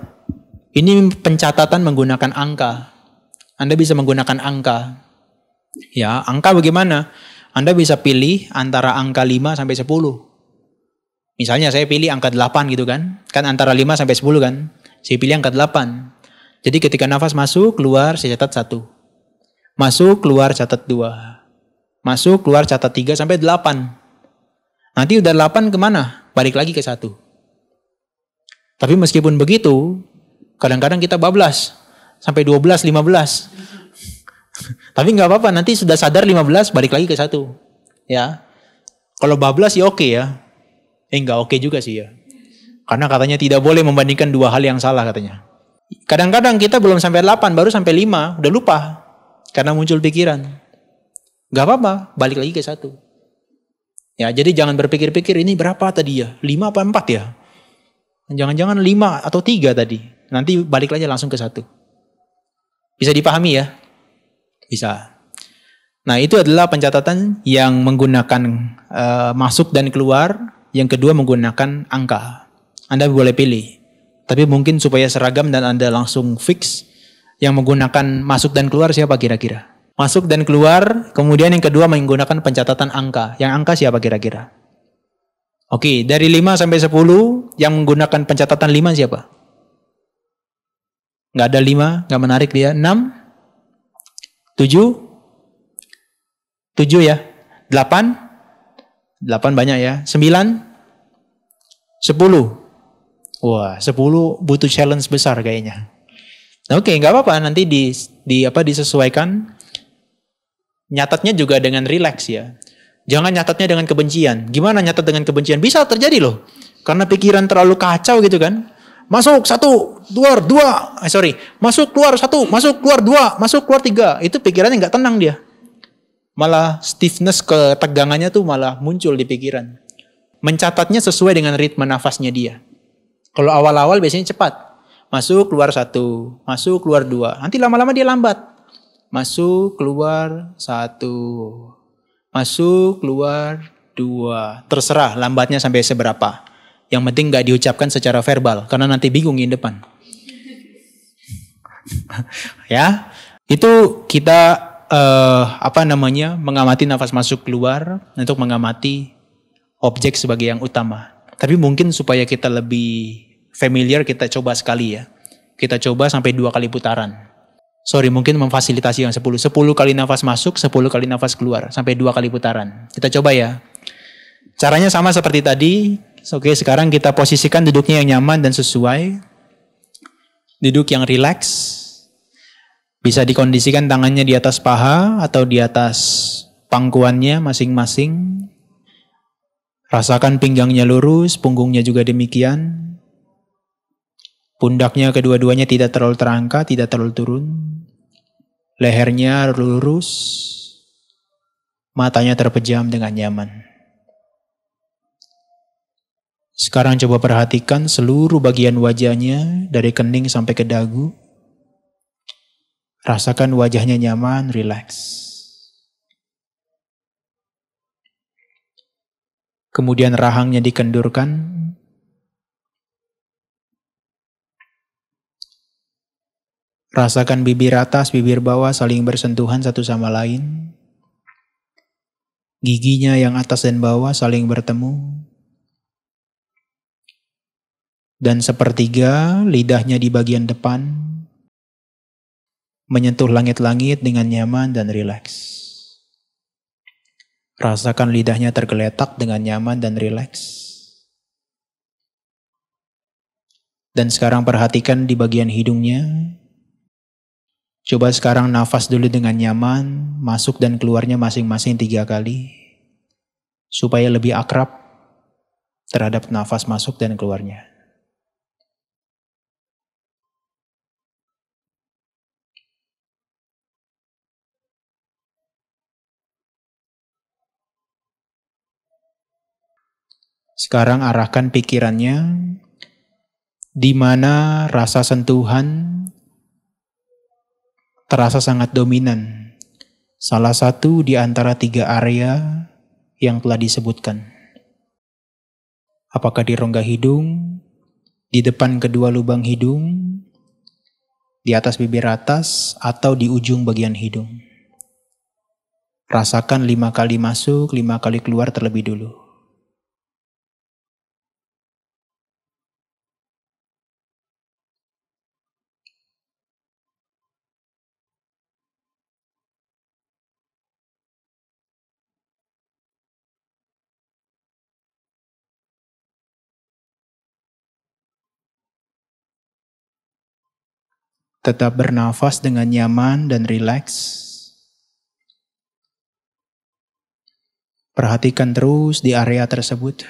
ini pencatatan menggunakan angka. Anda bisa menggunakan angka. Ya, angka bagaimana? Anda bisa pilih antara angka 5 sampai 10. Misalnya saya pilih angka 8 gitu kan. Kan antara 5 sampai 10 kan. Saya pilih angka 8. Jadi ketika nafas masuk, keluar, saya catat 1. Masuk, keluar, catat 2. Masuk, keluar, catat 3 sampai 8. Nanti udah 8 kemana? Balik lagi ke 1. Tapi meskipun begitu, kadang-kadang kita bablas sampai 12, 15. Tapi nggak apa-apa, nanti sudah sadar 15 balik lagi ke satu. Ya. Kalau bablas ya oke ya. Eh nggak oke juga sih ya. Karena katanya tidak boleh membandingkan dua hal yang salah katanya. Kadang-kadang kita belum sampai 8, baru sampai 5, udah lupa. Karena muncul pikiran. Gak apa-apa, balik lagi ke satu. Ya, jadi jangan berpikir-pikir ini berapa tadi ya? 5 apa 4 ya? Jangan-jangan lima atau tiga tadi. Nanti balik aja langsung ke satu. Bisa dipahami ya? Bisa. Nah itu adalah pencatatan yang menggunakan uh, masuk dan keluar. Yang kedua menggunakan angka. Anda boleh pilih. Tapi mungkin supaya seragam dan Anda langsung fix. Yang menggunakan masuk dan keluar siapa kira-kira? Masuk dan keluar. Kemudian yang kedua menggunakan pencatatan angka. Yang angka siapa kira-kira? Oke, okay, dari 5 sampai 10 yang menggunakan pencatatan 5 siapa? Enggak ada 5, enggak menarik dia. 6, 7, 7 ya. 8, 8 banyak ya. 9, 10. Wah, 10 butuh challenge besar kayaknya. Oke, okay, enggak apa-apa nanti di, di apa disesuaikan. Nyatatnya juga dengan rileks ya. Jangan nyatatnya dengan kebencian. Gimana nyatat dengan kebencian? Bisa terjadi loh. Karena pikiran terlalu kacau gitu kan. Masuk satu, keluar dua. Eh, sorry, masuk keluar satu, masuk keluar dua, masuk keluar tiga. Itu pikirannya nggak tenang dia. Malah stiffness ketegangannya tuh malah muncul di pikiran. Mencatatnya sesuai dengan ritme nafasnya dia. Kalau awal-awal biasanya cepat. Masuk keluar satu, masuk keluar dua. Nanti lama-lama dia lambat. Masuk keluar satu, masuk, keluar, dua. Terserah lambatnya sampai seberapa. Yang penting nggak diucapkan secara verbal karena nanti bingung di depan. ya, itu kita uh, apa namanya mengamati nafas masuk keluar untuk mengamati objek sebagai yang utama. Tapi mungkin supaya kita lebih familiar kita coba sekali ya. Kita coba sampai dua kali putaran sorry mungkin memfasilitasi yang 10. 10 kali nafas masuk, 10 kali nafas keluar, sampai dua kali putaran. Kita coba ya. Caranya sama seperti tadi. Oke, sekarang kita posisikan duduknya yang nyaman dan sesuai. Duduk yang relax Bisa dikondisikan tangannya di atas paha atau di atas pangkuannya masing-masing. Rasakan pinggangnya lurus, punggungnya juga demikian. Pundaknya kedua-duanya tidak terlalu terangkat, tidak terlalu turun lehernya lurus, matanya terpejam dengan nyaman. Sekarang coba perhatikan seluruh bagian wajahnya dari kening sampai ke dagu. Rasakan wajahnya nyaman, relax. Kemudian rahangnya dikendurkan, Rasakan bibir atas, bibir bawah saling bersentuhan satu sama lain. Giginya yang atas dan bawah saling bertemu. Dan sepertiga lidahnya di bagian depan. Menyentuh langit-langit dengan nyaman dan rileks. Rasakan lidahnya tergeletak dengan nyaman dan rileks. Dan sekarang perhatikan di bagian hidungnya, Coba sekarang nafas dulu dengan nyaman, masuk dan keluarnya masing-masing tiga kali, supaya lebih akrab terhadap nafas masuk dan keluarnya. Sekarang arahkan pikirannya di mana rasa sentuhan terasa sangat dominan. Salah satu di antara tiga area yang telah disebutkan. Apakah di rongga hidung, di depan kedua lubang hidung, di atas bibir atas, atau di ujung bagian hidung. Rasakan lima kali masuk, lima kali keluar terlebih dulu. Tetap bernafas dengan nyaman dan rileks. Perhatikan terus di area tersebut.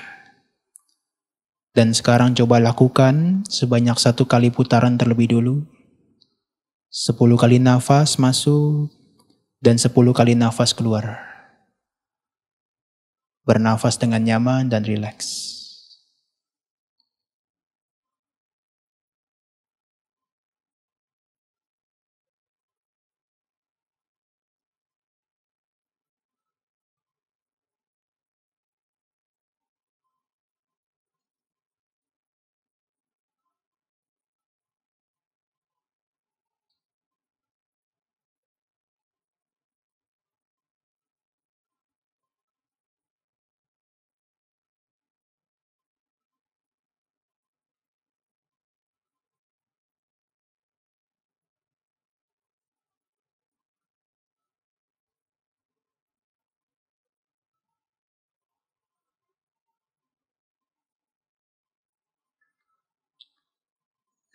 Dan sekarang coba lakukan sebanyak satu kali putaran terlebih dulu. Sepuluh kali nafas masuk dan sepuluh kali nafas keluar. Bernafas dengan nyaman dan rileks.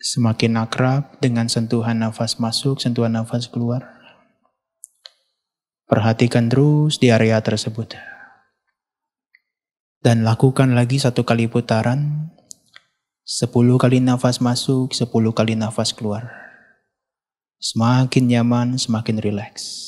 semakin akrab dengan sentuhan nafas masuk, sentuhan nafas keluar. Perhatikan terus di area tersebut. Dan lakukan lagi satu kali putaran. sepuluh kali nafas masuk, sepuluh kali nafas keluar. Semakin nyaman, semakin rileks.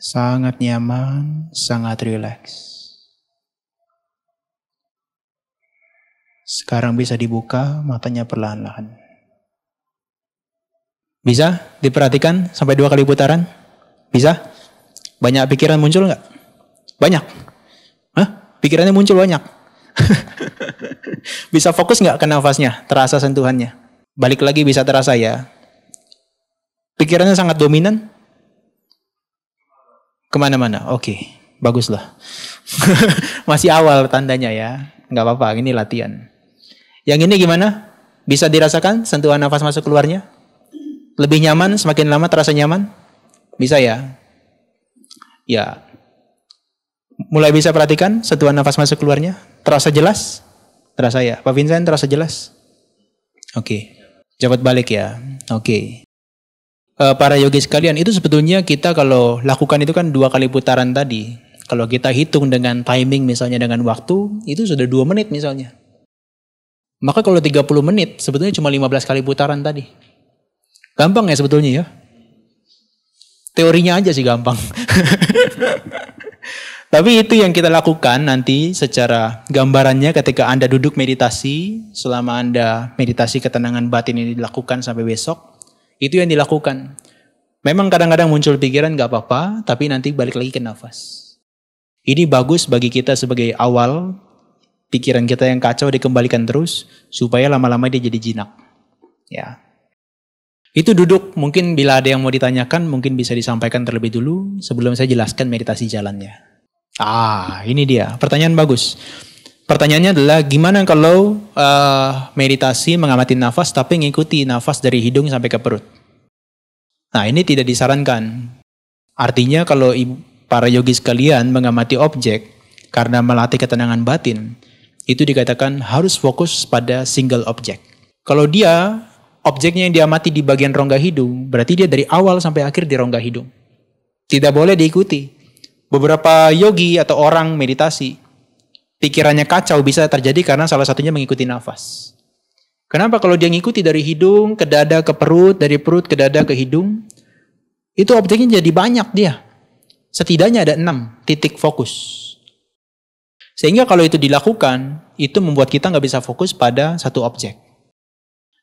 sangat nyaman, sangat rileks. Sekarang bisa dibuka matanya perlahan-lahan. Bisa diperhatikan sampai dua kali putaran? Bisa? Banyak pikiran muncul nggak? Banyak. Hah? Pikirannya muncul banyak. bisa fokus nggak ke nafasnya? Terasa sentuhannya? Balik lagi bisa terasa ya. Pikirannya sangat dominan? Kemana-mana, oke. Okay. Baguslah. Masih awal tandanya ya. Nggak apa-apa, ini latihan. Yang ini gimana? Bisa dirasakan sentuhan nafas masuk keluarnya? Lebih nyaman, semakin lama terasa nyaman? Bisa ya? Ya. Mulai bisa perhatikan sentuhan nafas masuk keluarnya? Terasa jelas? Terasa ya. Pak Vincent terasa jelas? Oke. Okay. Jabat balik ya. Oke. Okay. Eh, para yogi sekalian itu sebetulnya kita kalau lakukan itu kan dua kali putaran tadi. Kalau kita hitung dengan timing misalnya dengan waktu itu sudah dua menit misalnya. Maka kalau 30 menit sebetulnya cuma 15 kali putaran tadi. Gampang ya sebetulnya ya. Teorinya aja sih gampang. Tapi itu yang kita lakukan nanti secara gambarannya ketika Anda duduk meditasi, selama Anda meditasi ketenangan batin ini dilakukan sampai besok, itu yang dilakukan. Memang kadang-kadang muncul pikiran gak apa-apa, tapi nanti balik lagi ke nafas. Ini bagus bagi kita sebagai awal, pikiran kita yang kacau dikembalikan terus, supaya lama-lama dia jadi jinak. Ya. Itu duduk, mungkin bila ada yang mau ditanyakan, mungkin bisa disampaikan terlebih dulu, sebelum saya jelaskan meditasi jalannya. Ah, ini dia, pertanyaan bagus. Pertanyaannya adalah gimana kalau uh, meditasi mengamati nafas tapi mengikuti nafas dari hidung sampai ke perut? Nah ini tidak disarankan. Artinya kalau para yogi sekalian mengamati objek karena melatih ketenangan batin, itu dikatakan harus fokus pada single objek. Kalau dia objeknya yang diamati di bagian rongga hidung, berarti dia dari awal sampai akhir di rongga hidung. Tidak boleh diikuti. Beberapa yogi atau orang meditasi pikirannya kacau bisa terjadi karena salah satunya mengikuti nafas. Kenapa kalau dia ngikuti dari hidung ke dada ke perut, dari perut ke dada ke hidung, itu objeknya jadi banyak dia. Setidaknya ada enam titik fokus. Sehingga kalau itu dilakukan, itu membuat kita nggak bisa fokus pada satu objek.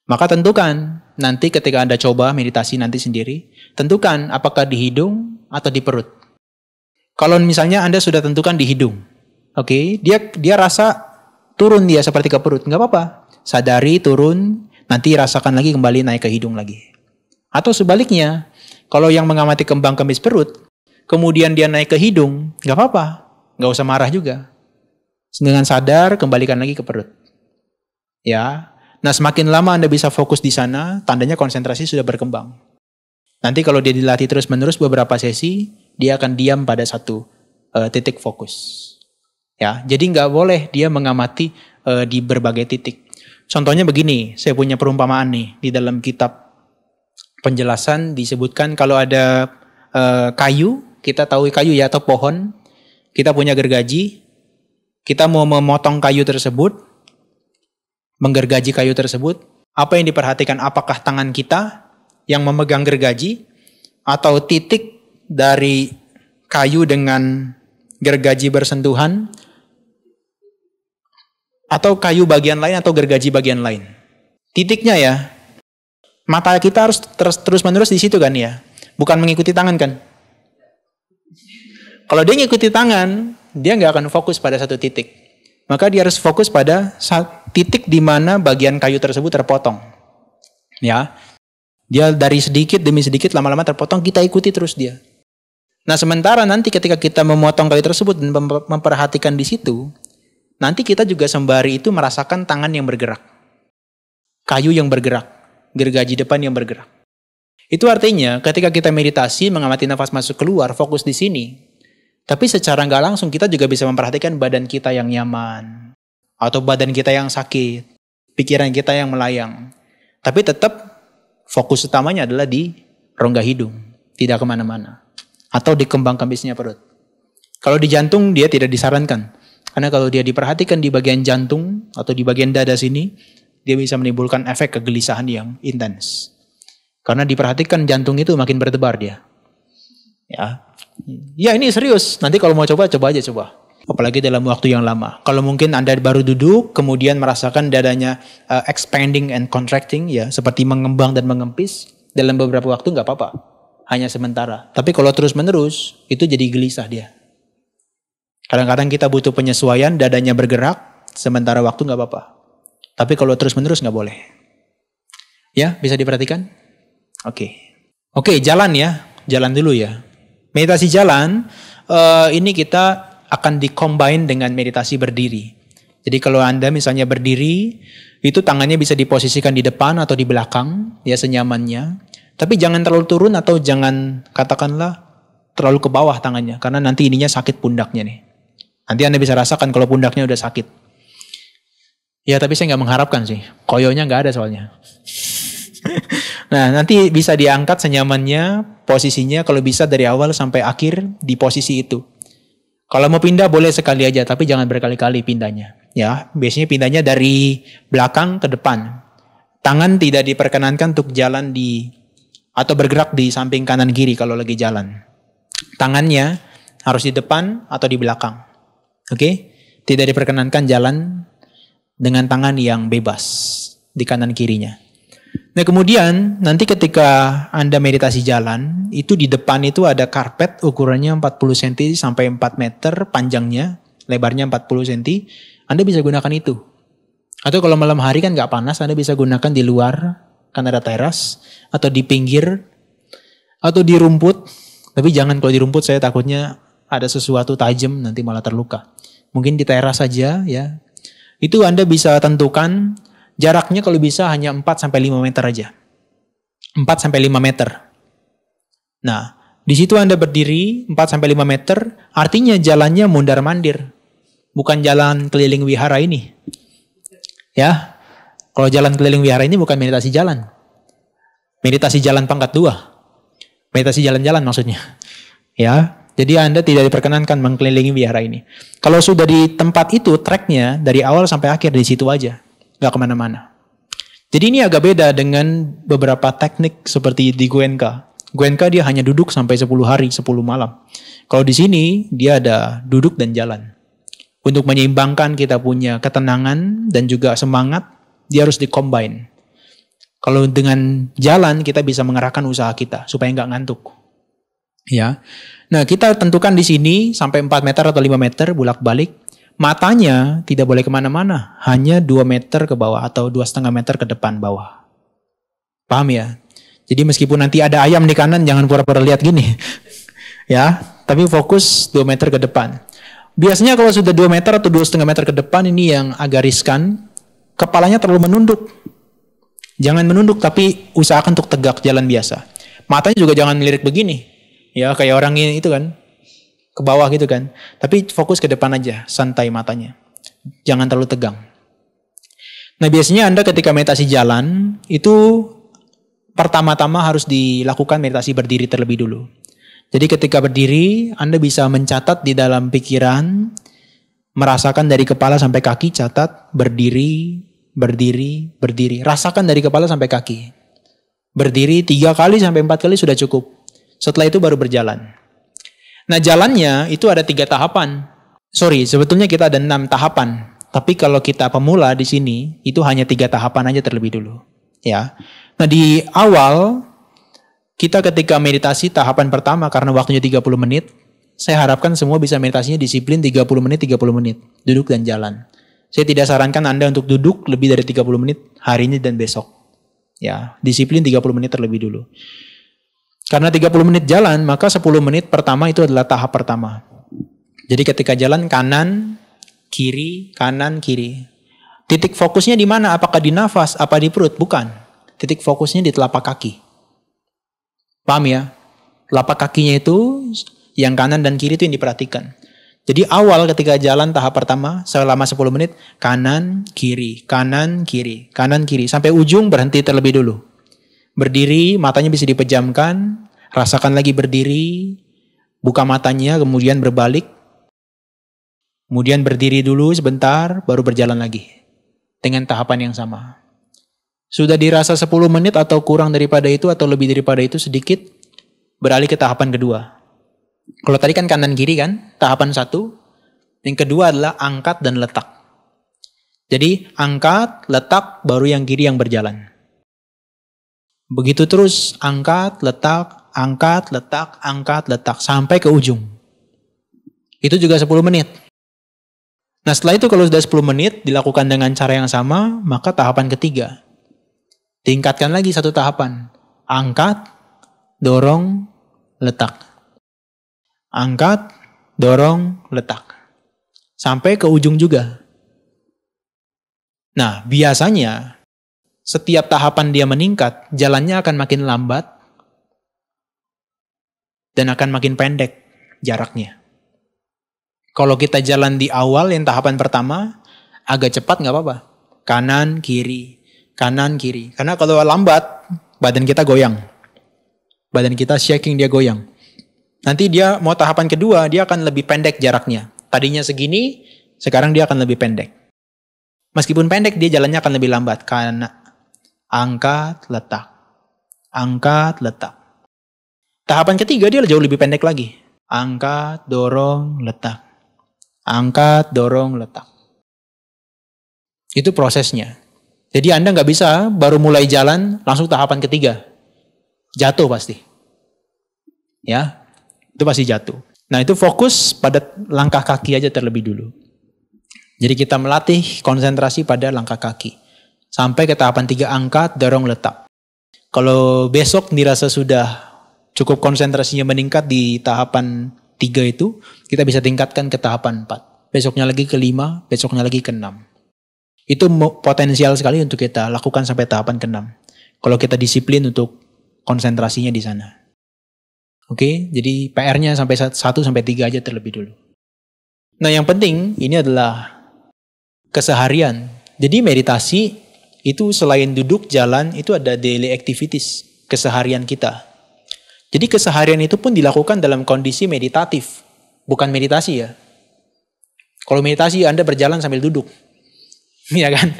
Maka tentukan nanti ketika Anda coba meditasi nanti sendiri, tentukan apakah di hidung atau di perut. Kalau misalnya Anda sudah tentukan di hidung, Oke, okay? dia dia rasa turun dia seperti ke perut, nggak apa-apa. Sadari turun, nanti rasakan lagi kembali naik ke hidung lagi. Atau sebaliknya, kalau yang mengamati kembang kemis perut, kemudian dia naik ke hidung, nggak apa-apa, nggak usah marah juga. Dengan sadar kembalikan lagi ke perut. Ya, nah semakin lama anda bisa fokus di sana, tandanya konsentrasi sudah berkembang. Nanti kalau dia dilatih terus-menerus beberapa sesi, dia akan diam pada satu uh, titik fokus. Ya, jadi nggak boleh dia mengamati e, di berbagai titik. Contohnya begini, saya punya perumpamaan nih di dalam kitab penjelasan disebutkan kalau ada e, kayu, kita tahu kayu ya atau pohon, kita punya gergaji, kita mau memotong kayu tersebut, menggergaji kayu tersebut, apa yang diperhatikan? Apakah tangan kita yang memegang gergaji atau titik dari kayu dengan gergaji bersentuhan atau kayu bagian lain atau gergaji bagian lain. Titiknya ya, mata kita harus terus terus menerus di situ kan ya, bukan mengikuti tangan kan. Kalau dia ngikuti tangan, dia nggak akan fokus pada satu titik. Maka dia harus fokus pada titik di mana bagian kayu tersebut terpotong. Ya, dia dari sedikit demi sedikit lama-lama terpotong, kita ikuti terus dia. Nah sementara nanti ketika kita memotong kayu tersebut dan memperhatikan di situ, Nanti kita juga sembari itu merasakan tangan yang bergerak. Kayu yang bergerak. Gergaji depan yang bergerak. Itu artinya ketika kita meditasi, mengamati nafas masuk keluar, fokus di sini. Tapi secara nggak langsung kita juga bisa memperhatikan badan kita yang nyaman. Atau badan kita yang sakit. Pikiran kita yang melayang. Tapi tetap fokus utamanya adalah di rongga hidung. Tidak kemana-mana. Atau di kembang kambisnya perut. Kalau di jantung dia tidak disarankan. Karena kalau dia diperhatikan di bagian jantung atau di bagian dada sini, dia bisa menimbulkan efek kegelisahan yang intens. Karena diperhatikan jantung itu makin berdebar dia. Ya. Ya ini serius. Nanti kalau mau coba coba aja coba. Apalagi dalam waktu yang lama. Kalau mungkin Anda baru duduk kemudian merasakan dadanya uh, expanding and contracting ya, seperti mengembang dan mengempis dalam beberapa waktu nggak apa-apa. Hanya sementara. Tapi kalau terus-menerus itu jadi gelisah dia. Kadang-kadang kita butuh penyesuaian, dadanya bergerak, sementara waktu nggak apa-apa. Tapi kalau terus-menerus nggak boleh. Ya, bisa diperhatikan? Oke. Okay. Oke, okay, jalan ya. Jalan dulu ya. Meditasi jalan, uh, ini kita akan dikombin dengan meditasi berdiri. Jadi kalau Anda misalnya berdiri, itu tangannya bisa diposisikan di depan atau di belakang, ya senyamannya. Tapi jangan terlalu turun atau jangan katakanlah terlalu ke bawah tangannya, karena nanti ininya sakit pundaknya nih. Nanti Anda bisa rasakan kalau pundaknya udah sakit. Ya tapi saya nggak mengharapkan sih. Koyonya nggak ada soalnya. nah nanti bisa diangkat senyamannya, posisinya kalau bisa dari awal sampai akhir di posisi itu. Kalau mau pindah boleh sekali aja, tapi jangan berkali-kali pindahnya. Ya, biasanya pindahnya dari belakang ke depan. Tangan tidak diperkenankan untuk jalan di atau bergerak di samping kanan kiri kalau lagi jalan. Tangannya harus di depan atau di belakang. Oke? Okay? Tidak diperkenankan jalan dengan tangan yang bebas di kanan kirinya. Nah, kemudian nanti ketika Anda meditasi jalan, itu di depan itu ada karpet ukurannya 40 cm sampai 4 meter panjangnya, lebarnya 40 cm. Anda bisa gunakan itu. Atau kalau malam hari kan nggak panas, Anda bisa gunakan di luar karena ada teras atau di pinggir atau di rumput. Tapi jangan kalau di rumput saya takutnya ada sesuatu tajam nanti malah terluka mungkin di teras saja ya. Itu Anda bisa tentukan jaraknya kalau bisa hanya 4 sampai 5 meter aja. 4 sampai 5 meter. Nah, di situ Anda berdiri 4 sampai 5 meter, artinya jalannya mundar-mandir. Bukan jalan keliling wihara ini. Ya. Kalau jalan keliling wihara ini bukan meditasi jalan. Meditasi jalan pangkat dua. Meditasi jalan-jalan maksudnya. Ya, jadi Anda tidak diperkenankan mengelilingi biara ini. Kalau sudah di tempat itu, tracknya dari awal sampai akhir di situ aja. Nggak kemana-mana. Jadi ini agak beda dengan beberapa teknik seperti di Guenka. Guenka dia hanya duduk sampai 10 hari, 10 malam. Kalau di sini, dia ada duduk dan jalan. Untuk menyeimbangkan kita punya ketenangan dan juga semangat, dia harus dikombin. Kalau dengan jalan, kita bisa mengerahkan usaha kita supaya nggak ngantuk. Ya. Nah, kita tentukan di sini sampai 4 meter atau 5 meter bulak balik Matanya tidak boleh kemana-mana, hanya 2 meter ke bawah atau dua setengah meter ke depan bawah. Paham ya? Jadi meskipun nanti ada ayam di kanan, jangan pura-pura lihat gini. ya, tapi fokus 2 meter ke depan. Biasanya kalau sudah 2 meter atau dua setengah meter ke depan ini yang agak riskan, kepalanya terlalu menunduk. Jangan menunduk, tapi usahakan untuk tegak jalan biasa. Matanya juga jangan melirik begini, Ya kayak orang ini itu kan ke bawah gitu kan. Tapi fokus ke depan aja, santai matanya. Jangan terlalu tegang. Nah biasanya Anda ketika meditasi jalan itu pertama-tama harus dilakukan meditasi berdiri terlebih dulu. Jadi ketika berdiri Anda bisa mencatat di dalam pikiran, merasakan dari kepala sampai kaki, catat berdiri, berdiri, berdiri. Rasakan dari kepala sampai kaki. Berdiri tiga kali sampai empat kali sudah cukup. Setelah itu baru berjalan. Nah jalannya itu ada tiga tahapan. Sorry, sebetulnya kita ada enam tahapan. Tapi kalau kita pemula di sini, itu hanya tiga tahapan aja terlebih dulu. Ya. Nah di awal, kita ketika meditasi tahapan pertama karena waktunya 30 menit, saya harapkan semua bisa meditasinya disiplin 30 menit, 30 menit. Duduk dan jalan. Saya tidak sarankan Anda untuk duduk lebih dari 30 menit hari ini dan besok. Ya, disiplin 30 menit terlebih dulu. Karena 30 menit jalan, maka 10 menit pertama itu adalah tahap pertama. Jadi ketika jalan kanan, kiri, kanan, kiri. Titik fokusnya di mana? Apakah di nafas, apa di perut? Bukan. Titik fokusnya di telapak kaki. Paham ya? Telapak kakinya itu yang kanan dan kiri itu yang diperhatikan. Jadi awal ketika jalan tahap pertama selama 10 menit kanan kiri, kanan kiri, kanan kiri sampai ujung berhenti terlebih dulu. Berdiri, matanya bisa dipejamkan, rasakan lagi berdiri, buka matanya, kemudian berbalik. Kemudian berdiri dulu sebentar, baru berjalan lagi. Dengan tahapan yang sama. Sudah dirasa 10 menit atau kurang daripada itu atau lebih daripada itu sedikit, beralih ke tahapan kedua. Kalau tadi kan kanan kiri kan, tahapan satu. Yang kedua adalah angkat dan letak. Jadi angkat, letak, baru yang kiri yang berjalan. Begitu terus angkat, letak, angkat, letak, angkat, letak sampai ke ujung. Itu juga 10 menit. Nah setelah itu kalau sudah 10 menit dilakukan dengan cara yang sama, maka tahapan ketiga. Tingkatkan lagi satu tahapan. Angkat, dorong, letak. Angkat, dorong, letak. Sampai ke ujung juga. Nah biasanya setiap tahapan dia meningkat, jalannya akan makin lambat dan akan makin pendek jaraknya. Kalau kita jalan di awal yang tahapan pertama, agak cepat nggak apa-apa. Kanan, kiri, kanan, kiri. Karena kalau lambat, badan kita goyang. Badan kita shaking, dia goyang. Nanti dia mau tahapan kedua, dia akan lebih pendek jaraknya. Tadinya segini, sekarang dia akan lebih pendek. Meskipun pendek, dia jalannya akan lebih lambat. Karena Angkat, letak. Angkat, letak. Tahapan ketiga dia jauh lebih pendek lagi. Angkat, dorong, letak. Angkat, dorong, letak. Itu prosesnya. Jadi Anda nggak bisa baru mulai jalan langsung tahapan ketiga. Jatuh pasti. Ya, itu pasti jatuh. Nah itu fokus pada langkah kaki aja terlebih dulu. Jadi kita melatih konsentrasi pada langkah kaki sampai ke tahapan tiga angkat, dorong letak. Kalau besok dirasa sudah cukup konsentrasinya meningkat di tahapan tiga itu, kita bisa tingkatkan ke tahapan empat. Besoknya lagi ke lima, besoknya lagi ke enam. Itu potensial sekali untuk kita lakukan sampai tahapan ke enam. Kalau kita disiplin untuk konsentrasinya di sana. Oke, jadi PR-nya sampai satu sampai tiga aja terlebih dulu. Nah yang penting ini adalah keseharian. Jadi meditasi itu selain duduk jalan itu ada daily activities keseharian kita. Jadi keseharian itu pun dilakukan dalam kondisi meditatif, bukan meditasi ya. Kalau meditasi Anda berjalan sambil duduk. Iya kan?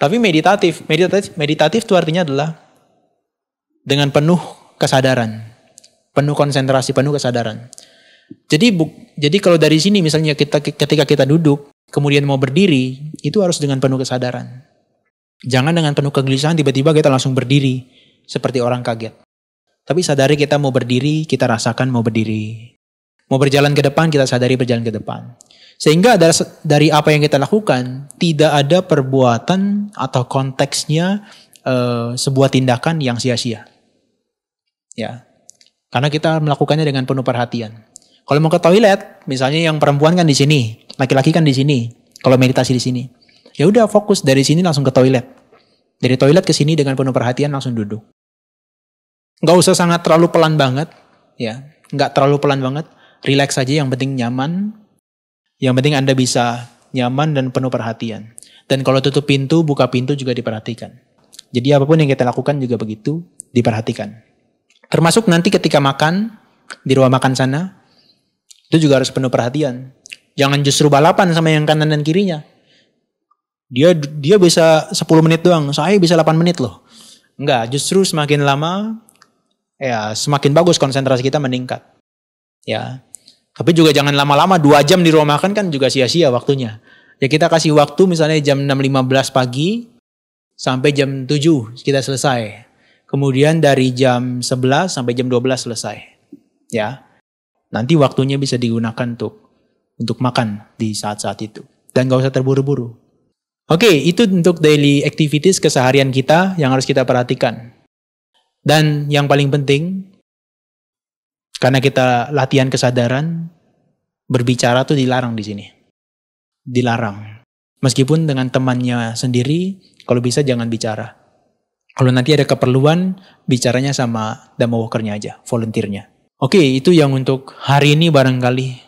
Tapi meditatif, meditatif, meditatif itu artinya adalah dengan penuh kesadaran, penuh konsentrasi, penuh kesadaran. Jadi bu, jadi kalau dari sini misalnya kita ketika kita duduk, kemudian mau berdiri, itu harus dengan penuh kesadaran Jangan dengan penuh kegelisahan tiba-tiba kita langsung berdiri seperti orang kaget. Tapi sadari kita mau berdiri, kita rasakan mau berdiri. Mau berjalan ke depan, kita sadari berjalan ke depan. Sehingga dari apa yang kita lakukan, tidak ada perbuatan atau konteksnya uh, sebuah tindakan yang sia-sia. Ya, karena kita melakukannya dengan penuh perhatian. Kalau mau ke toilet, misalnya yang perempuan kan di sini, laki-laki kan di sini. Kalau meditasi di sini, Ya udah fokus dari sini langsung ke toilet. Dari toilet ke sini dengan penuh perhatian langsung duduk. Nggak usah sangat terlalu pelan banget, ya. Nggak terlalu pelan banget. Relax saja yang penting nyaman. Yang penting Anda bisa nyaman dan penuh perhatian. Dan kalau tutup pintu, buka pintu juga diperhatikan. Jadi apapun yang kita lakukan juga begitu diperhatikan. Termasuk nanti ketika makan di ruang makan sana, itu juga harus penuh perhatian. Jangan justru balapan sama yang kanan dan kirinya. Dia dia bisa 10 menit doang, saya bisa 8 menit loh. Enggak, justru semakin lama ya semakin bagus konsentrasi kita meningkat. Ya. Tapi juga jangan lama-lama dua jam di rumah makan kan juga sia-sia waktunya. Ya kita kasih waktu misalnya jam 6.15 pagi sampai jam 7 kita selesai. Kemudian dari jam 11 sampai jam 12 selesai. Ya. Nanti waktunya bisa digunakan untuk untuk makan di saat-saat itu. Dan gak usah terburu-buru. Oke, okay, itu untuk daily activities keseharian kita yang harus kita perhatikan. Dan yang paling penting, karena kita latihan kesadaran, berbicara tuh dilarang di sini. Dilarang. Meskipun dengan temannya sendiri, kalau bisa jangan bicara. Kalau nanti ada keperluan, bicaranya sama demo workernya aja, volunteernya. Oke, okay, itu yang untuk hari ini barangkali